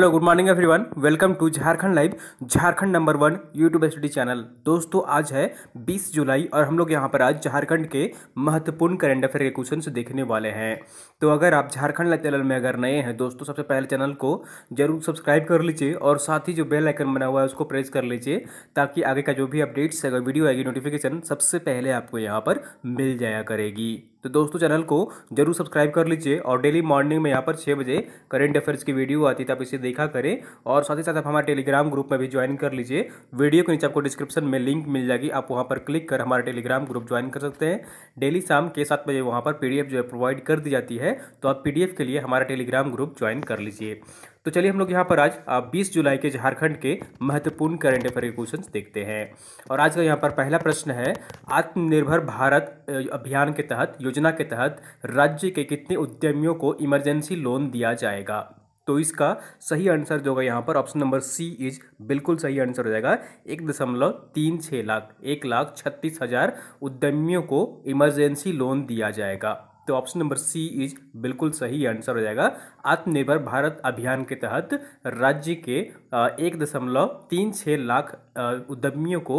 hello good morning everyone welcome to Jharkhand live Jharkhand number one YouTube study channel दोस्तों आज है 20 जुलाई और हम लोग यहाँ पर आज झारखंड के महत्वपूर्ण करंट अफेयर के क्वेश्चन देखने वाले हैं तो अगर आप झारखंड लाइव चैनल में अगर नए हैं दोस्तों सबसे पहले चैनल को जरूर सब्सक्राइब कर लीजिए और साथ ही जो बेल आइकन बना हुआ है उसको प्रेस कर लीजिए ताकि आगे का जो भी अपडेट्स अगर वीडियो आएगी नोटिफिकेशन सबसे पहले आपको यहाँ पर मिल जाया करेगी तो दोस्तों चैनल को जरूर सब्सक्राइब कर लीजिए और डेली मॉर्निंग में यहाँ पर छः बजे करेंट अफेयर्स की वीडियो आती है तो आप इसे देखा करें और साथ ही साथ आप हमारे टेलीग्राम ग्रुप में भी ज्वाइन कर लीजिए वीडियो के नीचे आपको डिस्क्रिप्शन में लिंक मिल जाएगी आप वहाँ पर क्लिक कर हमारा टेलीग्राम ग्रुप ज्वाइन कर सकते हैं डेली शाम के सात बजे वहाँ पर पी जो है प्रोवाइड कर दी जाती है हैं तो आप पीडीएफ के लिए हमारा टेलीग्राम ग्रुप ज्वाइन कर लीजिए तो चलिए हम लोग यहाँ पर आज बीस जुलाई के झारखंड के महत्वपूर्ण करंट अफेयर के क्वेश्चन देखते हैं और आज का यहाँ पर पहला प्रश्न है आत्मनिर्भर भारत अभियान के तहत योजना के तहत राज्य के कितने उद्यमियों को इमरजेंसी लोन दिया जाएगा तो इसका सही आंसर जो होगा यहाँ पर ऑप्शन नंबर सी इज बिल्कुल सही आंसर हो जाएगा एक दशमलव तीन छः लाख एक लाख छत्तीस हज़ार उद्यमियों को इमरजेंसी लोन दिया जाएगा तो ऑप्शन नंबर सी इज बिल्कुल सही आंसर हो जाएगा आत्मनिर्भर भारत अभियान के तहत राज्य के एक दशमलव तीन छः लाख उद्यमियों को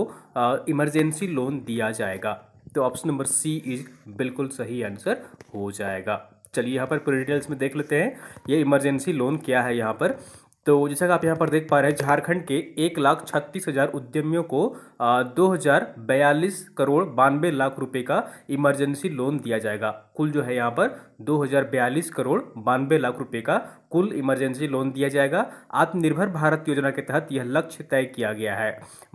इमरजेंसी लोन दिया जाएगा तो ऑप्शन नंबर सी इज बिल्कुल सही आंसर हो जाएगा चलिए यहाँ पर पूरी डिटेल्स में देख लेते हैं ये इमरजेंसी लोन क्या है यहाँ पर तो जैसा कि आप यहाँ पर देख पा रहे हैं झारखंड के एक लाख छत्तीस हज़ार उद्यमियों को दो हज़ार बयालीस करोड़ बानवे लाख रुपए का इमरजेंसी लोन दिया जाएगा कुल जो है यहाँ पर 2042 करोड़ बानवे लाख रुपए का कुल इमरजेंसी लोन दिया जाएगा आत्मनिर्भर भारत योजना के तहत यह लक्ष्य तय किया गया है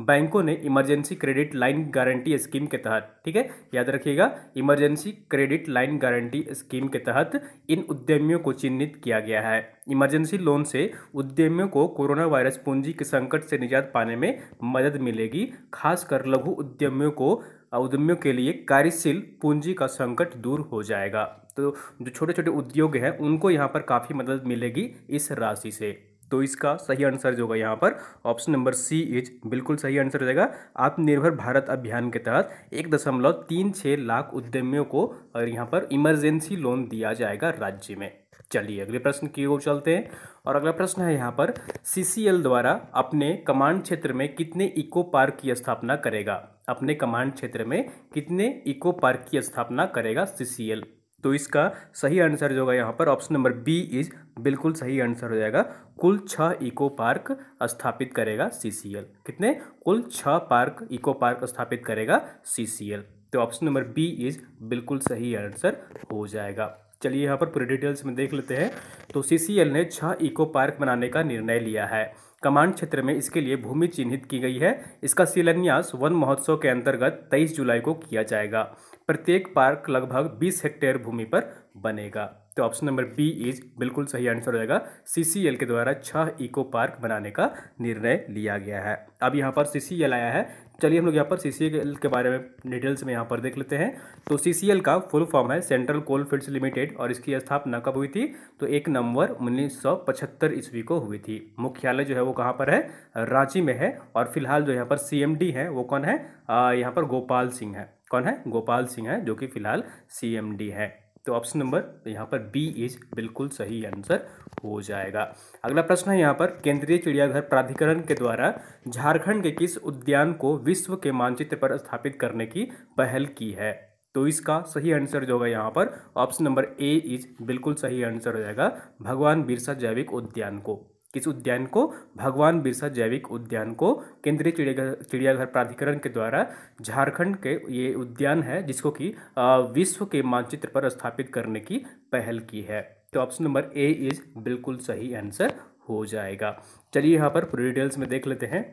बैंकों ने emergency credit line guarantee scheme के तहत ठीक है याद रखिएगा emergency credit line guarantee scheme के तहत इन उद्यमियों को चिन्हित किया गया है इमरजेंसी लोन से उद्यमियों को कोरोना वायरस पूंजी के संकट से निजात पाने में मदद मिलेगी खासकर लघु उद्यमियों को उद्यमियों के लिए कार्यशील पूंजी का संकट दूर हो जाएगा तो जो छोटे छोटे उद्योग हैं उनको यहाँ पर काफ़ी मदद मिलेगी इस राशि से तो इसका सही आंसर जो होगा यहाँ पर ऑप्शन नंबर सी इज बिल्कुल सही आंसर हो जाएगा आत्मनिर्भर भारत अभियान के तहत एक दशमलव तीन छः लाख उद्यमियों को और यहाँ पर इमरजेंसी लोन दिया जाएगा राज्य में चलिए अगले प्रश्न की ओर चलते हैं और अगला प्रश्न है यहाँ पर सी द्वारा अपने कमांड क्षेत्र में कितने इको पार्क की स्थापना करेगा अपने कमांड क्षेत्र में कितने इको पार्क की स्थापना करेगा सी तो इसका सही आंसर जो होगा यहाँ पर ऑप्शन नंबर बी इज बिल्कुल सही आंसर हो जाएगा कुल छः इको पार्क स्थापित करेगा सीसीएल कितने कुल छः पार्क इको पार्क स्थापित करेगा सीसीएल तो ऑप्शन नंबर बी इज बिल्कुल सही आंसर हो जाएगा चलिए यहाँ पर पूरे डिटेल्स में देख लेते हैं तो सी ने छः इको पार्क बनाने का निर्णय लिया है कमांड क्षेत्र में इसके लिए भूमि चिन्हित की गई है इसका शिलान्यास वन महोत्सव के अंतर्गत 23 जुलाई को किया जाएगा प्रत्येक पार्क लगभग 20 हेक्टेयर भूमि पर बनेगा तो ऑप्शन नंबर बी इज बिल्कुल सही आंसर हो जाएगा सी के द्वारा छह इको पार्क बनाने का निर्णय लिया गया है अब यहाँ पर सी आया है चलिए हम लोग यहाँ पर सी के बारे में डिटेल्स में यहाँ पर देख लेते हैं तो सी का फुल फॉर्म है सेंट्रल कोल फील्ड्स लिमिटेड और इसकी स्थापना कब हुई थी तो एक नवंबर उन्नीस ईस्वी को हुई थी मुख्यालय जो है वो कहाँ पर है रांची में है और फिलहाल जो यहाँ पर सी है वो कौन है यहाँ पर गोपाल सिंह है कौन है गोपाल सिंह है जो कि फिलहाल सी है तो ऑप्शन नंबर तो यहाँ पर बी इज बिल्कुल सही आंसर हो जाएगा अगला प्रश्न है यहाँ पर केंद्रीय चिड़ियाघर प्राधिकरण के द्वारा झारखंड के किस उद्यान को विश्व के मानचित्र पर स्थापित करने की पहल की है तो इसका सही आंसर जो होगा यहाँ पर ऑप्शन नंबर ए इज बिल्कुल सही आंसर हो जाएगा भगवान बिरसा जैविक उद्यान को किस उद्यान को भगवान बिरसा जैविक उद्यान को केंद्रीय चिड़ियाघर चिड़ियाघर प्राधिकरण के द्वारा झारखंड के ये उद्यान है जिसको कि विश्व के मानचित्र पर स्थापित करने की पहल की है तो ऑप्शन नंबर ए इज बिल्कुल सही आंसर हो जाएगा चलिए यहाँ पर पूरी डिटेल्स में देख लेते हैं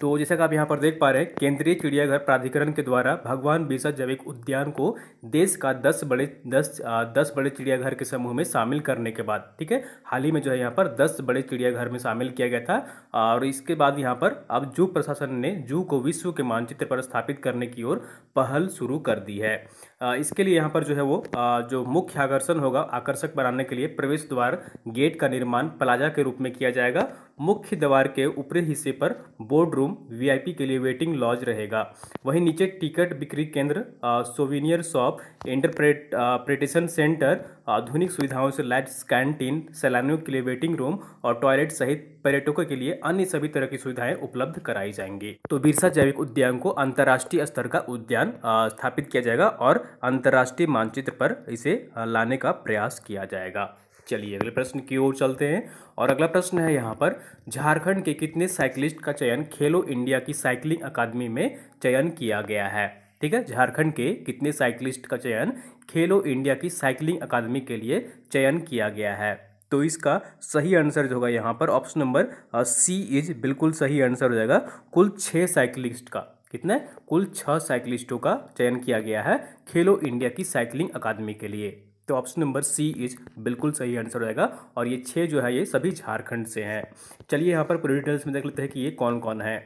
तो जैसा कि आप यहाँ पर देख पा रहे हैं केंद्रीय चिड़ियाघर प्राधिकरण के द्वारा भगवान बिरसा जैविक उद्यान को देश का दस बड़े दस आ, दस बड़े चिड़ियाघर के समूह में शामिल करने के बाद ठीक है हाल ही में जो है यहाँ पर दस बड़े चिड़ियाघर में शामिल किया गया था और इसके बाद यहाँ पर अब जू प्रशासन ने जू को विश्व के मानचित्र पर स्थापित करने की ओर पहल शुरू कर दी है इसके लिए यहाँ पर जो है वो जो मुख्य आकर्षण होगा आकर्षक बनाने के लिए प्रवेश द्वार गेट का निर्माण प्लाजा के रूप में किया जाएगा मुख्य द्वार के ऊपरी हिस्से पर बोर्ड रूम वीआईपी के लिए वेटिंग लॉज रहेगा वहीं नीचे टिकट बिक्री केंद्र सोविनियर शॉप प्रेटेशन सेंटर आधुनिक सुविधाओं से लैस कैंटीन सैलानियों के लिए वेटिंग रूम और टॉयलेट सहित पर्यटकों के लिए अन्य सभी तरह की सुविधाएं उपलब्ध कराई जाएंगी तो बिरसा जैविक उद्यान को अंतर्राष्ट्रीय स्तर का उद्यान स्थापित किया जाएगा और अंतर्राष्ट्रीय मानचित्र पर इसे लाने का प्रयास किया जाएगा चलिए अगले प्रश्न की ओर चलते हैं और अगला प्रश्न है यहाँ पर झारखंड के कितने साइकिलिस्ट का चयन खेलो इंडिया की साइकिलिंग अकादमी में चयन किया गया है ठीक है झारखंड के कितने साइकिलिस्ट का चयन खेलो इंडिया की साइकिलिंग अकादमी के लिए चयन किया गया है तो इसका सही आंसर जो होगा यहाँ पर ऑप्शन नंबर सी इज बिल्कुल सही आंसर हो जाएगा कुल छः साइकिलिस्ट का कितना कुल छः साइकिलिस्टों का चयन किया गया है खेलो इंडिया की साइकिलिंग अकादमी के लिए तो ऑप्शन नंबर सी इज बिल्कुल सही आंसर जाएगा और ये छः जो है ये सभी झारखंड से हैं चलिए यहाँ पर पूरी डिटेल्स में देख लेते हैं कि ये कौन कौन है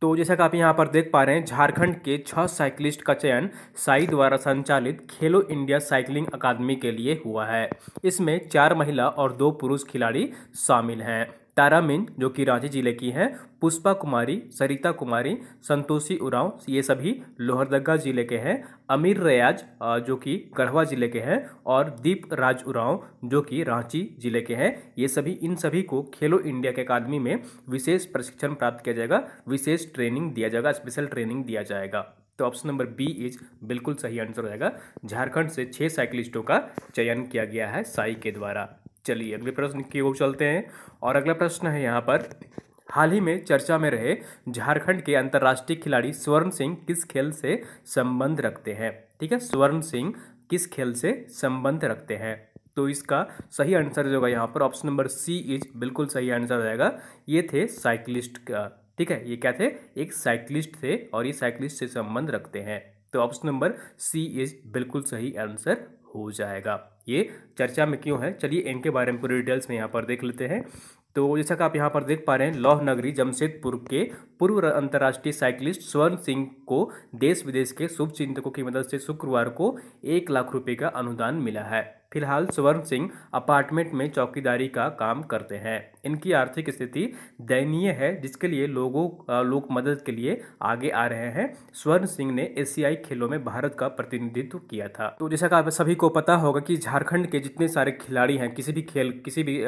तो जैसा कि आप यहाँ पर देख पा रहे हैं झारखंड के छह साइकिलिस्ट का चयन साई द्वारा संचालित खेलो इंडिया साइकिलिंग अकादमी के लिए हुआ है इसमें चार महिला और दो पुरुष खिलाड़ी शामिल हैं तारामिन जो कि रांची जिले की हैं पुष्पा कुमारी सरिता कुमारी संतोषी उरांव ये सभी लोहरदगा जिले के हैं अमीर रयाज जो कि गढ़वा जिले के हैं और दीप राज उरांव जो कि रांची जिले के हैं ये सभी इन सभी को खेलो इंडिया के अकादमी में विशेष प्रशिक्षण प्राप्त किया जाएगा विशेष ट्रेनिंग दिया जाएगा स्पेशल ट्रेनिंग दिया जाएगा तो ऑप्शन नंबर बी इज बिल्कुल सही आंसर हो जाएगा झारखंड से छः साइकिलिस्टों का चयन किया गया है साई के द्वारा चलिए अगले प्रश्न की ओर चलते हैं और अगला प्रश्न है यहाँ पर हाल ही में चर्चा में रहे झारखंड के अंतर्राष्ट्रीय खिलाड़ी स्वर्ण सिंह किस खेल से संबंध रखते हैं ठीक है स्वर्ण सिंह किस खेल से संबंध रखते हैं तो इसका सही आंसर जो होगा यहाँ पर ऑप्शन नंबर सी इज बिल्कुल सही आंसर रहेगा ये थे साइकिलिस्ट का ठीक है ये क्या थे एक साइकिलिस्ट थे और ये साइकिलिस्ट से संबंध रखते हैं तो ऑप्शन नंबर सी इज बिल्कुल सही आंसर हो जाएगा ये चर्चा में क्यों है चलिए इनके बारे में पूरे डिटेल्स में यहाँ पर देख लेते हैं तो जैसा कि आप यहाँ पर देख पा रहे हैं लौह नगरी जमशेदपुर के पूर्व अंतर्राष्ट्रीय साइकिलिस्ट स्वर्ण सिंह को देश विदेश के चिंतकों की मदद से शुक्रवार को एक लाख रुपये का अनुदान मिला है फिलहाल स्वर्ण सिंह अपार्टमेंट में चौकीदारी का काम करते हैं इनकी आर्थिक स्थिति दयनीय है जिसके लिए लोगों लोग मदद के लिए आगे आ रहे हैं स्वर्ण सिंह ने एशियाई खेलों में भारत का प्रतिनिधित्व किया था तो जैसा कि आप सभी को पता होगा कि झारखंड के जितने सारे खिलाड़ी हैं किसी भी खेल किसी भी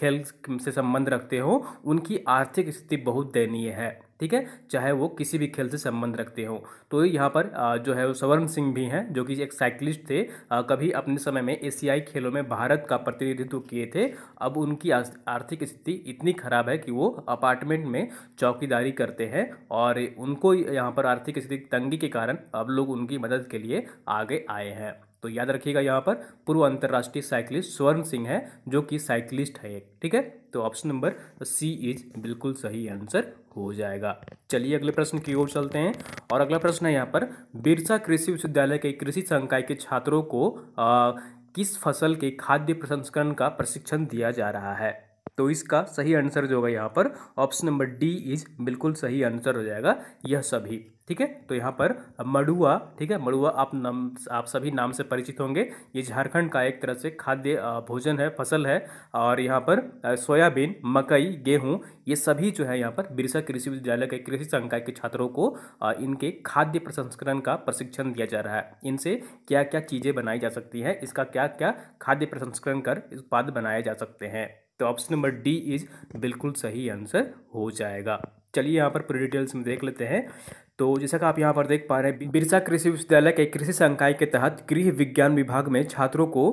खेल से संबंध रखते हो उनकी आर्थिक स्थिति बहुत दयनीय है ठीक है चाहे वो किसी भी खेल से संबंध रखते हो तो यहाँ पर जो है सवर्ण सिंह भी हैं जो कि एक साइकिलिस्ट थे कभी अपने समय में एशियाई खेलों में भारत का प्रतिनिधित्व किए थे अब उनकी आर्थिक स्थिति इतनी ख़राब है कि वो अपार्टमेंट में चौकीदारी करते हैं और उनको यहाँ पर आर्थिक स्थिति तंगी के कारण अब लोग उनकी मदद के लिए आगे आए हैं तो याद रखिएगा यहाँ पर पूर्व अंतर्राष्ट्रीय साइकिलिस्ट स्वर्ण सिंह है जो कि साइकिलिस्ट है एक ठीक है तो ऑप्शन नंबर सी इज बिल्कुल सही आंसर हो जाएगा चलिए अगले प्रश्न की ओर चलते हैं और अगला प्रश्न है यहाँ पर बिरसा कृषि विश्वविद्यालय के कृषि संकाय के छात्रों को आ, किस फसल के खाद्य प्रसंस्करण का प्रशिक्षण दिया जा रहा है तो इसका सही आंसर जो होगा यहाँ पर ऑप्शन नंबर डी इज बिल्कुल सही आंसर हो जाएगा यह सभी ठीक है तो यहाँ पर मड़ुआ ठीक है मड़ुआ आप नाम आप सभी नाम से परिचित होंगे ये झारखंड का एक तरह से खाद्य भोजन है फसल है और यहाँ पर सोयाबीन मकई गेहूँ ये सभी जो है यहाँ पर बिरसा कृषि विद्यालय के कृषि संकाय के छात्रों को इनके खाद्य प्रसंस्करण का प्रशिक्षण दिया जा रहा है इनसे क्या क्या चीज़ें बनाई जा सकती हैं इसका क्या क्या खाद्य प्रसंस्करण कर उत्पाद बनाए जा सकते हैं तो ऑप्शन नंबर डी इज बिल्कुल सही आंसर हो जाएगा चलिए यहाँ पर पूरी डिटेल्स में देख लेते हैं तो जैसा कि आप यहाँ पर देख पा रहे हैं बिरसा कृषि विश्वविद्यालय के कृषि संकाय के तहत गृह विज्ञान विभाग में छात्रों को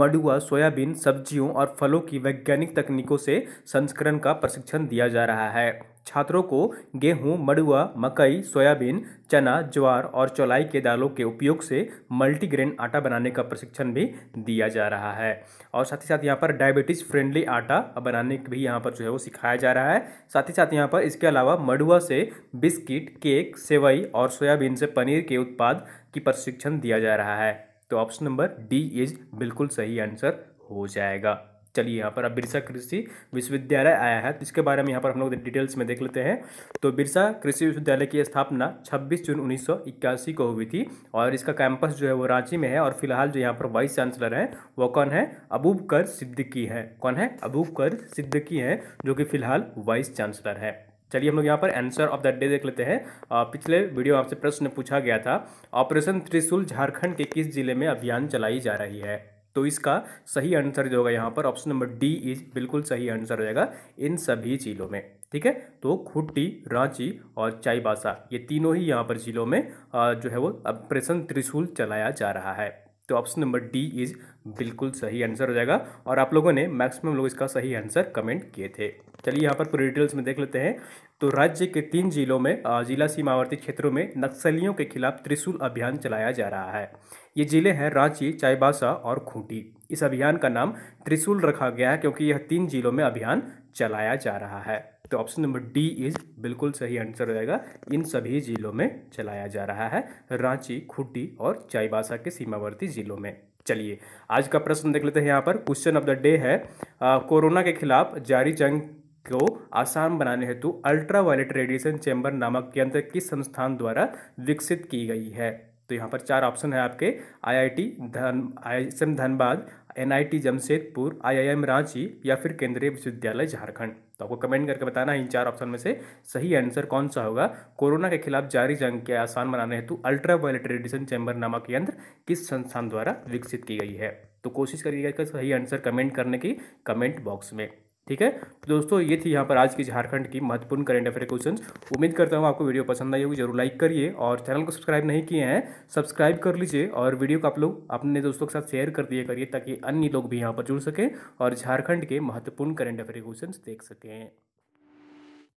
मडुआ सोयाबीन सब्जियों और फलों की वैज्ञानिक तकनीकों से संस्करण का प्रशिक्षण दिया जा रहा है छात्रों को गेहूं, मड़ुआ मकई सोयाबीन चना ज्वार और चौलाई के दालों के उपयोग से मल्टीग्रेन आटा बनाने का प्रशिक्षण भी दिया जा रहा है और साथ ही साथ यहाँ पर डायबिटीज़ फ्रेंडली आटा बनाने भी यहाँ पर जो है वो सिखाया जा रहा है साथ ही साथ यहाँ पर इसके अलावा मड़ुआ से बिस्किट केक सेवई और सोयाबीन से पनीर के उत्पाद की प्रशिक्षण दिया जा रहा है तो ऑप्शन नंबर डी इज बिल्कुल सही आंसर हो जाएगा चलिए यहाँ पर अब बिरसा कृषि विश्वविद्यालय आया है तो इसके बारे में यहाँ पर हम लोग डिटेल्स में देख लेते हैं तो बिरसा कृषि विश्वविद्यालय की स्थापना 26 जून 1981 को हुई थी और इसका कैंपस जो है वो रांची में है और फिलहाल जो यहाँ पर वाइस चांसलर हैं वो कौन है अबूब कर सिद्दीकी है कौन है अबूब कर सिद्दीकी हैं जो कि फिलहाल वाइस चांसलर हैं चलिए हम लोग यहाँ पर आंसर ऑफ द डे देख लेते हैं पिछले वीडियो आपसे प्रश्न पूछा गया था ऑपरेशन त्रिशूल झारखंड के किस जिले में अभियान चलाई जा रही है तो इसका सही आंसर जो होगा यहाँ पर ऑप्शन नंबर डी इज बिल्कुल सही आंसर हो जाएगा इन सभी जिलों में ठीक है तो खुट्टी रांची और चाईबासा ये तीनों ही यहाँ पर जिलों में जो है वो ऑपरेशन त्रिशूल चलाया जा रहा है तो ऑप्शन नंबर डी इज बिल्कुल सही आंसर हो जाएगा और आप लोगों ने मैक्सिमम लोग इसका सही आंसर कमेंट किए थे चलिए यहाँ पर पूरी डिटेल्स में देख लेते हैं तो राज्य के तीन जिलों में जिला सीमावर्ती क्षेत्रों में नक्सलियों के खिलाफ त्रिशूल अभियान चलाया जा रहा है ये ज़िले हैं रांची चाईबासा और खूंटी इस अभियान का नाम त्रिशूल रखा गया है क्योंकि यह तीन जिलों में अभियान चलाया जा रहा है तो ऑप्शन नंबर डी इज बिल्कुल सही आंसर हो जाएगा इन सभी जिलों में चलाया जा रहा है रांची खुट्टी और चाईबासा के सीमावर्ती जिलों में चलिए आज का प्रश्न देख लेते हैं यहाँ पर क्वेश्चन ऑफ द डे है आ, कोरोना के खिलाफ जारी जंग को आसान बनाने हेतु अल्ट्रा वायलेट रेडिएशन चैम्बर नामक यंत्र किस संस्थान द्वारा विकसित की गई है तो यहाँ पर चार ऑप्शन है आपके आईआईटी धन आई धनबाद एनआईटी जमशेदपुर आईआईएम रांची या फिर केंद्रीय विश्वविद्यालय झारखंड तो आपको कमेंट करके बताना है इन चार ऑप्शन में से सही आंसर कौन सा होगा कोरोना के खिलाफ जारी जंग के आसान बनाने हेतु अल्ट्रा वायलेट रेडिएशन चैम्बर नामक यंत्र किस संस्थान द्वारा विकसित की गई है तो कोशिश करिएगा इसका सही आंसर कमेंट करने की कमेंट बॉक्स में ठीक है तो दोस्तों ये थी यहाँ पर आज की झारखंड की महत्वपूर्ण करंट अफेयर क्वेश्चंस उम्मीद करता हूँ आपको वीडियो पसंद आई होगी जरूर लाइक करिए और चैनल को सब्सक्राइब नहीं किए हैं सब्सक्राइब कर लीजिए और वीडियो को आप लोग अपने दोस्तों के साथ शेयर कर दिया करिए ताकि अन्य लोग भी यहाँ पर जुड़ सकें और झारखंड के महत्वपूर्ण करंट अफेयर क्वेश्चन देख सकें